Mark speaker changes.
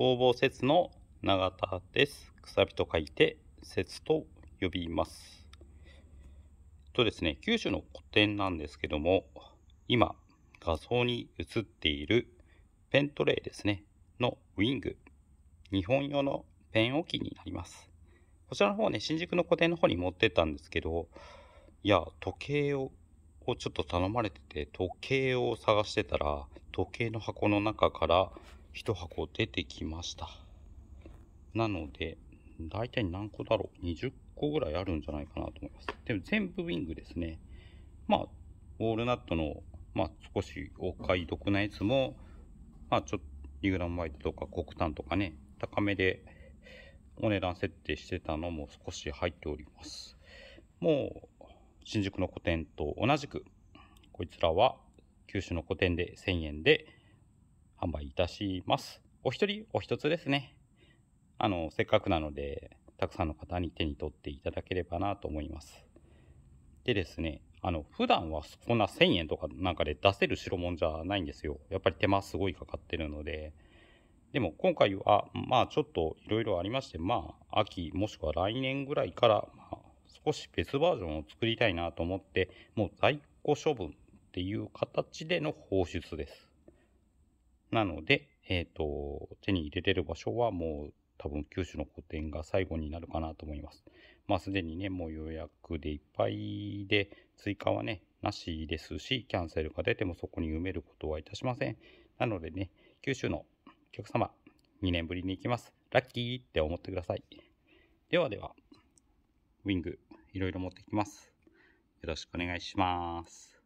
Speaker 1: 工房説の永田です。くさびと書いて説と呼びます。とですね、九州の古典なんですけども、今画像に映っているペントレイですね、のウィング、日本用のペン置きになります。こちらの方ね、新宿の個展の方に持ってったんですけど、いや、時計ををちょっと頼まれてて、時計を探してたら、時計の箱の中から1箱出てきました。なので、大体何個だろう ?20 個ぐらいあるんじゃないかなと思います。でも全部ウィングですね。まあ、ウォールナットの、まあ、少しお買い得なやつも、まあ、ちょっと、リグラムワイトとか黒炭とかね、高めでお値段設定してたのも少し入っております。もう、新宿の個展と同じく、こいつらは九州の個展で1000円で、販売いたします。お一人お一つですね。あの、せっかくなので、たくさんの方に手に取っていただければなと思います。でですね、あの、普段はこんな1000円とかなんかで出せる代物じゃないんですよ。やっぱり手間すごいかかってるので。でも今回は、まあちょっといろいろありまして、まあ秋もしくは来年ぐらいから、まあ、少し別バージョンを作りたいなと思って、もう在庫処分っていう形での放出です。なので、えっ、ー、と、手に入れてる場所はもう多分九州の個展が最後になるかなと思います。まあすでにね、もう予約でいっぱいで、追加はね、なしですし、キャンセルが出てもそこに埋めることはいたしません。なのでね、九州のお客様、2年ぶりに行きます。ラッキーって思ってください。ではでは、ウィング、いろいろ持ってきます。よろしくお願いします。